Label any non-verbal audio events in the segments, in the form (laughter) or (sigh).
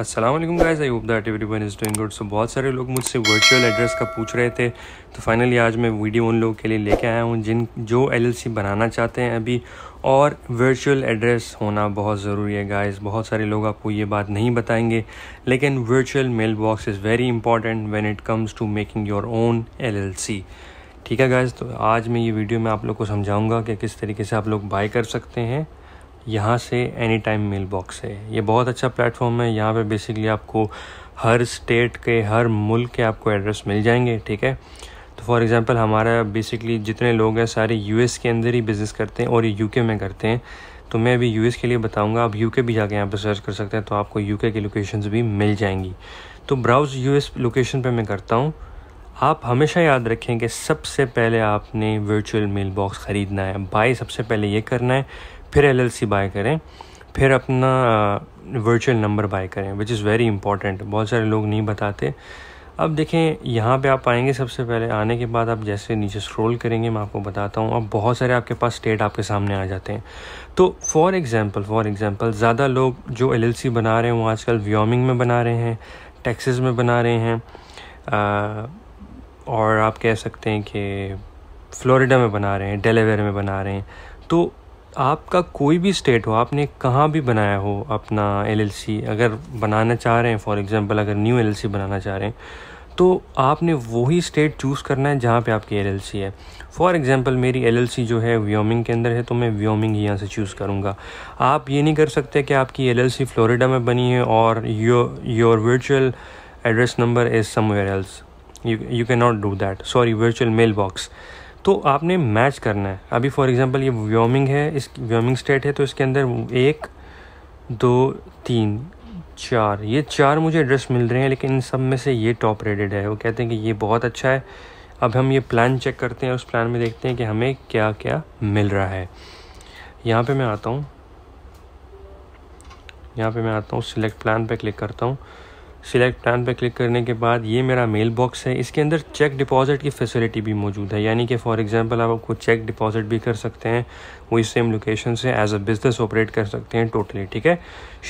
Aslam guys I hope that everyone is doing good so बहुत सारे लोग मुझसे वर्चुअल एड्रेस का पूछ रहे थे तो फाइनली आज मैं वीडियो उन लोगों के लिए लेके आया हूँ जिन जो एलएलसी बनाना चाहते हैं अभी और वर्चुअल एड्रेस होना बहुत ज़रूरी है गाइस बहुत सारे लोग आपको ये बात नहीं बताएंगे लेकिन virtual mail box is very important when it comes to making your own LLC ठीक है गाइस तो आज मैं ये वीडियो में आप लोग को समझाऊँगा कि किस तरीके से आप लोग बाई कर सकते हैं यहाँ से एनी टाइम मेल बॉक्स है ये बहुत अच्छा प्लेटफॉर्म है यहाँ पे बेसिकली आपको हर स्टेट के हर मुल्क के आपको एड्रेस मिल जाएंगे ठीक है तो फॉर एग्ज़ाम्पल हमारा बेसिकली जितने लोग हैं सारे यूएस के अंदर ही बिज़नेस करते हैं और ये यूके में करते हैं तो मैं अभी यूएस के लिए बताऊंगा आप यूके भी जाके यहाँ पर सर्च कर सकते हैं तो आपको यूके की लोकेशंस भी मिल जाएंगी तो ब्राउज़ एस लोकेशन पर मैं करता हूँ आप हमेशा याद रखें कि सबसे पहले आपने वर्चुअल मेल बॉक्स ख़रीदना है बाई सबसे पहले ये करना है फिर एलएलसी बाय करें फिर अपना वर्चुअल नंबर बाय करें विच इज़ वेरी इंपॉर्टेंट बहुत सारे लोग नहीं बताते अब देखें यहाँ पे आप आएंगे सबसे पहले आने के बाद आप जैसे नीचे स्क्रॉल करेंगे मैं आपको बताता हूँ अब बहुत सारे आपके पास स्टेट आपके सामने आ जाते हैं तो फॉर एग्ज़ाम्पल फॉर एग्ज़ाम्पल ज़्यादा लोग जो एलएलसी बना रहे हैं वो आजकल व्योमिंग में बना रहे हैं टैक्सेस में बना रहे हैं आ, और आप कह सकते हैं कि फ्लोरिडा में बना रहे हैं डेलेवेर में बना रहे हैं तो आपका कोई भी स्टेट हो आपने कहाँ भी बनाया हो अपना एलएलसी अगर बनाना चाह रहे हैं फॉर एग्ज़ाम्पल अगर न्यू एलएलसी बनाना चाह रहे हैं तो आपने वही स्टेट चूज़ करना है जहाँ पे आपकी एलएलसी है फॉर एग्ज़ाम्पल मेरी एलएलसी जो है व्योमिंग के अंदर है तो मैं व्योमिंग ही यहाँ से चूज़ करूँगा आप ये नहीं कर सकते कि आपकी एलएलसी फ्लोरिडा में बनी है और your virtual address number is somewhere else you you can not do that sorry virtual mail box तो आपने मैच करना है अभी फॉर एग्ज़ाम्पल ये व्योमिंग है इस व्योमिंग स्टेट है तो इसके अंदर एक दो तीन चार ये चार मुझे एड्रेस मिल रहे हैं लेकिन इन सब में से ये टॉप रेटेड है वो कहते हैं कि ये बहुत अच्छा है अब हम ये प्लान चेक करते हैं उस प्लान में देखते हैं कि हमें क्या क्या मिल रहा है यहाँ पे मैं आता हूँ यहाँ पे मैं आता हूँ सिलेक्ट प्लान पे क्लिक करता हूँ सिलेक्ट प्लान पर क्लिक करने के बाद ये मेरा मेल बॉक्स है इसके अंदर चेक डिपॉजिट की फैसिलिटी भी मौजूद है यानी कि फॉर एग्जांपल आप आपको चेक डिपॉजिट भी कर सकते हैं वही सेम लोकेशन से एज अ बिज़नेस ऑपरेट कर सकते हैं टोटली ठीक है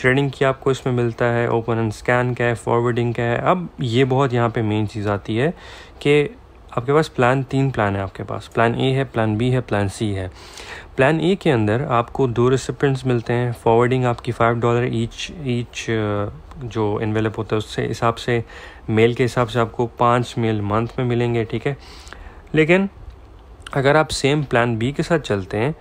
श्रेडिंग की आपको इसमें मिलता है ओपन एंड स्कैन का है फॉरवर्डिंग का है अब ये बहुत यहाँ पर मेन चीज़ आती है कि आपके पास प्लान तीन प्लान है आपके पास प्लान ए है प्लान बी है प्लान सी है प्लान ए के अंदर आपको दो रिसिपेंट्स मिलते हैं फॉरवर्डिंग आपकी फ़ाइव डॉलर ईच ईच जो इन्वेलप होता है उससे हिसाब से मेल के हिसाब से आपको पाँच मेल मंथ में मिलेंगे ठीक है लेकिन अगर आप सेम प्लान बी के साथ चलते हैं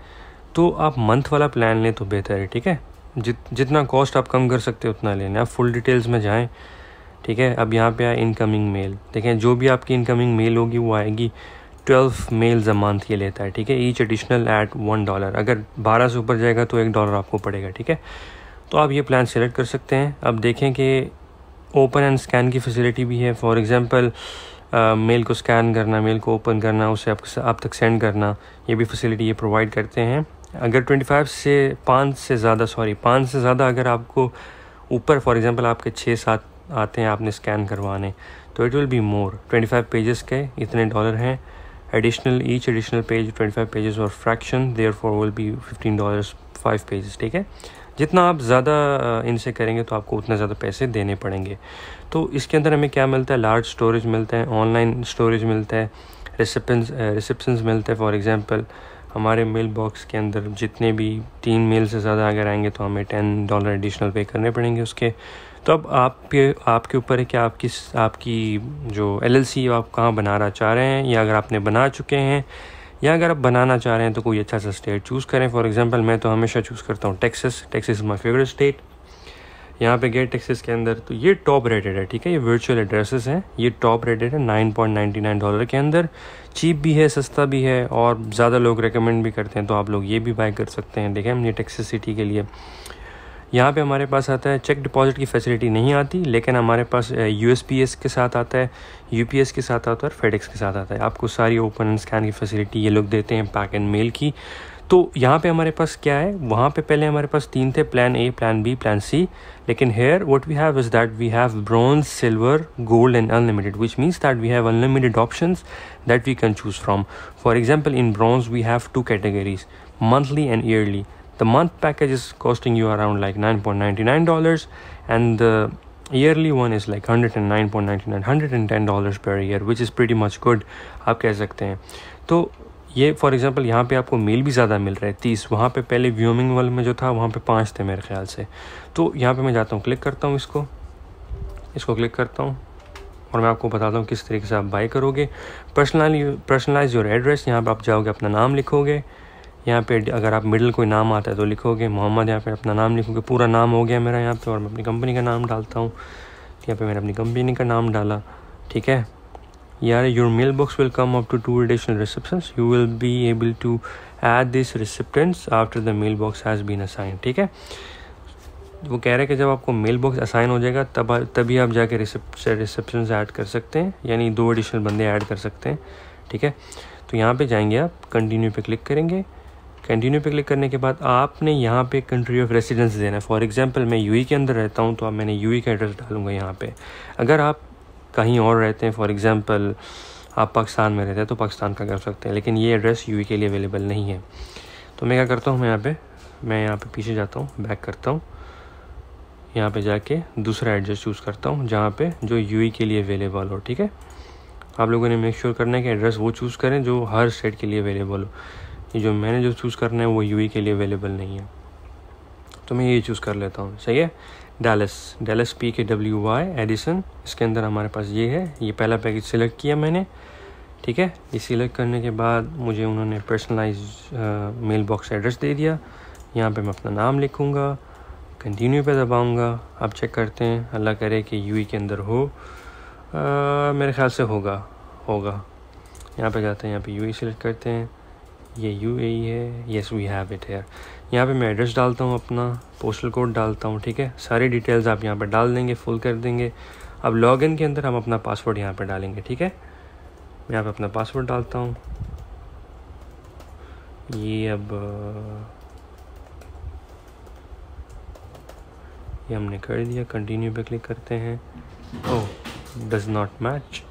तो आप मंथ वाला प्लान लें तो बेहतर है ठीक है जित जितना कॉस्ट आप कम कर सकते हैं उतना लें आप फुल डिटेल्स में जाएं ठीक है अब यहाँ पे आए इनकमिंग मेल देखें जो भी आपकी इनकमिंग मेल होगी वो आएगी ट्वेल्व मेल्स अ मंथ ये लेता है ठीक है each additional at one dollar अगर बारह से ऊपर जाएगा तो एक डॉलर आपको पड़ेगा ठीक है तो आप ये प्लान सेलेक्ट कर सकते हैं अब देखें कि ओपन एंड स्कैन की फैसिलिटी भी है फॉर एग्ज़ाम्पल मेल को स्कैन करना मेल को ओपन करना उसे आप, आप तक सेंड करना ये भी फैसिलिटी ये प्रोवाइड करते हैं अगर 25 से पाँच से ज़्यादा सॉरी पाँच से ज़्यादा अगर आपको ऊपर फॉर एग्ज़ाम्पल आपके छः सात आते हैं आपने स्कैन करवाने तो it will be more 25 pages के इतने डॉलर हैं additional each additional page 25 pages और fraction therefore will be 15 dollars five pages ठीक है जितना आप ज़्यादा इनसे करेंगे तो आपको उतना ज़्यादा पैसे देने पड़ेंगे तो इसके अंदर हमें क्या मिलता है लार्ज स्टोरेज मिलता है ऑनलाइन स्टोरेज मिलता है रिसिपेंस रिसिप्सन्स मिलते हैं फॉर एग्ज़ाम्पल हमारे मेल बॉक्स के अंदर जितने भी तीन मेल से ज़्यादा अगर आएंगे तो हमें टेन डॉलर एडिशनल पे करने पड़ेंगे उसके तो अब आप पे आपके ऊपर है कि आप किस आपकी जो एल एल सी आप कहाँ बनाना चाह रहे हैं या अगर आपने बना चुके हैं या अगर आप बनाना चाह रहे हैं तो कोई अच्छा सा स्टेट चूज़ करें फॉर एग्जांपल मैं तो हमेशा चूज़ करता हूँ Texas Texas my favourite state यहाँ पे गए टेक्सस के अंदर तो ये टॉप रेटेड है ठीक है ये वर्चुअल एड्रेसेस हैं ये टॉप रेटेड है nine point ninety nine dollar के अंदर चीप भी है सस्ता भी है और ज़्यादा लोग रिकमेंड भी करते हैं तो आप लोग ये भी बाई कर सकते हैं देखें हमने टेक्सस सिटी के लिए यहाँ पे हमारे पास आता है चेक डिपॉजिट की फैसिलिटी नहीं आती लेकिन हमारे पास यू के साथ आता है यू के साथ आता है और फेडिक्स के साथ आता है आपको सारी ओपन एंड स्कैन की फैसिलिटी ये लोग देते हैं पैक एंड मेल की तो यहाँ पे हमारे पास क्या है वहाँ पे पहले हमारे पास तीन थे plan A plan B plan C लेकिन here what we have is that we have bronze silver gold and unlimited which means that we have unlimited option that we can choose from for example in bronze we have two categories monthly and yearly the month package is costing you around like 9.99 dollars and the yearly one is like 109.99 110 per year which is pretty much good आप कह सकते हैं तो ये for example यहाँ पे आपको mail भी ज़्यादा मिल रहा है तीस वहाँ पे पहले व्यूमिंग वाले में जो था वहाँ पे पाँच थे मेरे ख्याल से तो यहाँ पे मैं जाता हूँ क्लिक करता हूँ इसको इसको क्लिक करता हूँ और मैं आपको बताता हूँ किस तरीके से आप बाई करोगे पर्सनली पर्सनलाइज योर एड्रेस यहाँ पर आप जाओगे अपना नाम लिखोगे यहाँ पे अगर आप मिडिल कोई नाम आता है तो लिखोगे मोहम्मद यहाँ पे अपना नाम लिखोगे पूरा नाम हो गया मेरा यहाँ पे और मैं अपनी कंपनी का नाम डालता हूँ यहाँ पे मैंने अपनी कंपनी का नाम डाला ठीक है यार your mail box will come up to two additional reception you will be able to add this recipients after the mail box has been assigned ठीक है वो कह रहे हैं कि जब आपको मेल बॉक्स असाइन हो जाएगा तब तभी आप जाके रिसेप्शन ऐड कर सकते हैं यानी दो एडिशनल बंदे ऐड कर सकते हैं ठीक है तो यहाँ पे जाएंगे आप कंटिन्यू पे क्लिक करेंगे कंटिन्यू पे क्लिक करने के बाद आपने यहाँ पे कंट्री ऑफ रेसिडेंस देना है फॉर एग्जांपल मैं यूई e के अंदर रहता हूँ तो अब मैंने यूई e का एड्रेस डालूंगा यहाँ पे अगर आप कहीं और रहते हैं फॉर एग्ज़ाम्पल आप पाकिस्तान में रहते हैं तो पाकिस्तान का कर सकते हैं लेकिन ये एड्रेस यू e के लिए अवेलेबल नहीं है तो मैं क्या करता हूँ यहाँ पर मैं यहाँ पर पीछे जाता हूँ बैक करता हूँ यहाँ पर जाके दूसरा एड्रेस चूज़ करता हूँ जहाँ पे जो यू के लिए अवेलेबल हो ठीक है आप लोगों ने मेक श्योर करना है कि एड्रेस वो चूज़ करें जो हर स्टेट के लिए अवेलेबल हो ये जो मैंने जो चूज़ करना है वो यू e के लिए अवेलेबल नहीं है तो मैं ये चूज़ कर लेता हूँ सही है Dallas Dallas P K W Y Edison इसके अंदर हमारे पास ये है ये पहला पैकेज सिलेक्ट किया मैंने ठीक है ये सिलेक्ट करने के बाद मुझे उन्होंने पर्सनलाइज मेल बॉक्स एड्रेस दे दिया यहाँ पे मैं अपना नाम लिखूँगा कंटिन्यू पे दबाऊँगा आप चेक करते हैं अल्लाह करे कि यू e के अंदर हो आ, मेरे ख्याल से होगा होगा यहाँ पे जाते हैं यहाँ पे यू सिलेक्ट e करते हैं ये यू e है yes we have it here यहाँ पे मैं एड्रेस डालता हूँ अपना पोस्टल कोड डालता हूँ ठीक है सारी डिटेल्स आप यहाँ पर डाल देंगे फुल कर देंगे अब लॉगिन के अंदर हम अपना पासवर्ड यहाँ पर डालेंगे ठीक है मैं यहाँ पर अपना पासवर्ड डालता हूँ ये अब ये हमने कर दिया कंटिन्यू पे क्लिक करते हैं ओ डज़ नॉट मैच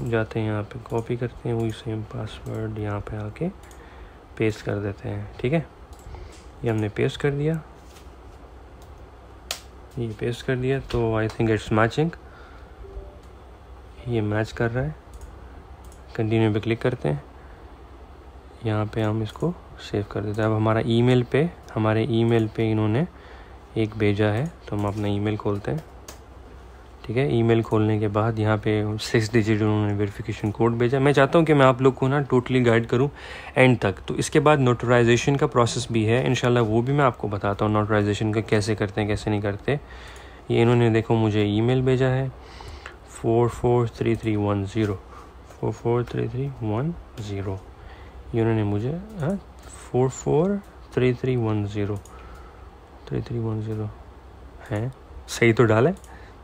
जाते हैं यहाँ पे कॉपी करते हैं वही सेम पासवर्ड यहाँ पे आके पेस्ट कर देते हैं ठीक है ये हमने पेस्ट कर दिया ये पेस्ट कर दिया तो आई थिंक इट्स मैचिंग ये मैच कर रहा है कंटिन्यू पे क्लिक करते हैं यहाँ पे हम इसको सेव कर देते हैं अब हमारा ईमेल पे हमारे ईमेल पे इन्होंने एक भेजा है तो हम अपना ईमेल खोलते हैं ठीक है ईमेल खोलने के बाद यहाँ पे सिक्स डिजिट उन्होंने वेरिफिकेशन कोड भेजा मैं चाहता हूँ कि मैं आप लोग को ना टोटली गाइड करूँ एंड तक तो इसके बाद नोटराइजेशन का प्रोसेस भी है इन वो भी मैं आपको बताता हूँ नोटराइजेशन का कैसे करते हैं कैसे नहीं करते ये इन्होंने देखो मुझे ई भेजा है four four three three one zero four four three three one zero ये उन्होंने मुझे हाँ four four three three one zero three three one zero हैं सही तो डाले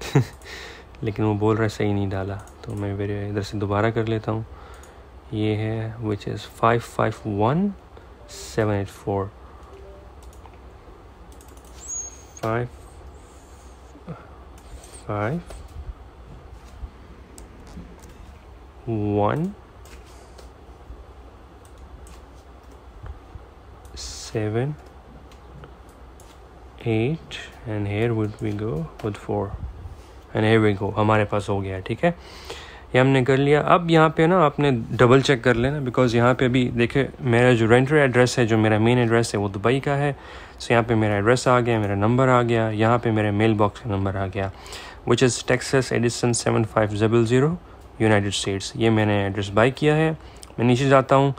(laughs) लेकिन वो बोल रहा है सही नहीं डाला तो मैं मेरे इधर से दोबारा कर लेता हूँ ये है which is five five one seven eight four five five one seven eight and here would we go with four and A को हमारे पास हो गया ठीक है ये हमने कर लिया अब यहाँ पे ना आपने डबल चेक कर लेना बिकॉज यहाँ पे अभी देखे मेरा जो रेंटर एड्रेस है जो मेरा मेन एड्रेस है वो दुबई का है सो so, यहाँ पे मेरा एड्रेस आ गया मेरा नंबर आ गया यहाँ पे मेरे मेल बॉक्स का नंबर आ गया which is Texas Edison seven five double zero United States ये मैंने एड्रेस बाई किया है मैं नीचे जाता हूँ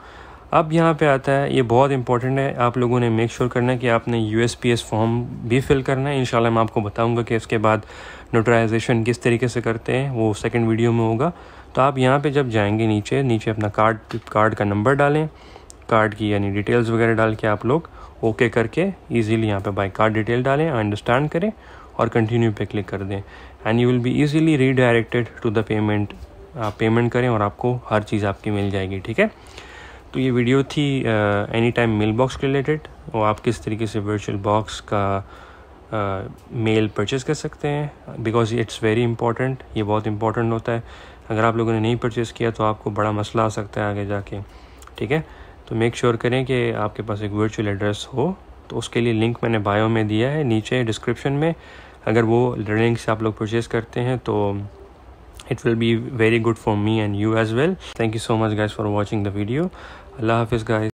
अब यहाँ पे आता है ये बहुत इंपॉर्टेंट है आप लोगों ने मेक श्योर sure करना है कि आपने U S P S form भी फिल करना है इन मैं आपको बताऊँगा कि इसके बाद नोटराइजेशन किस तरीके से करते हैं वो सेकेंड वीडियो में होगा तो आप यहाँ पर जब जाएंगे नीचे नीचे अपना कार्ड कार्ड का नंबर डालें कार्ड की यानी डिटेल्स वगैरह डाल के आप लोग ओके करके इजीली यहाँ पे बाई कार्ड डिटेल डालें अंडरस्टैंड करें और कंटिन्यू पे क्लिक कर दें and you will be easily redirected to the payment आप पेमेंट करें और आपको हर चीज़ आपकी मिल जाएगी ठीक है तो ये वीडियो थी एनी टाइम मेल बॉक्स के रिलेटेड वो आप किस तरीके से वर्चुअल बॉक्स का मेल uh, परचेज़ कर सकते हैं बिकॉज इट्स वेरी इंपॉर्टेंट ये बहुत इंपॉर्टेंट होता है अगर आप लोगों ने नहीं परचेज़ किया तो आपको बड़ा मसला आ सकता है आगे जाके ठीक है तो मेक श्योर sure करें कि आपके पास एक वर्चुअल एड्रेस हो तो उसके लिए लिंक मैंने बायो में दिया है नीचे डिस्क्रिप्शन में अगर वो लिंक से आप लोग परचेज़ करते हैं तो it will be very good for me and you as well thank you so much guys for watching the video Allah Hafiz guys.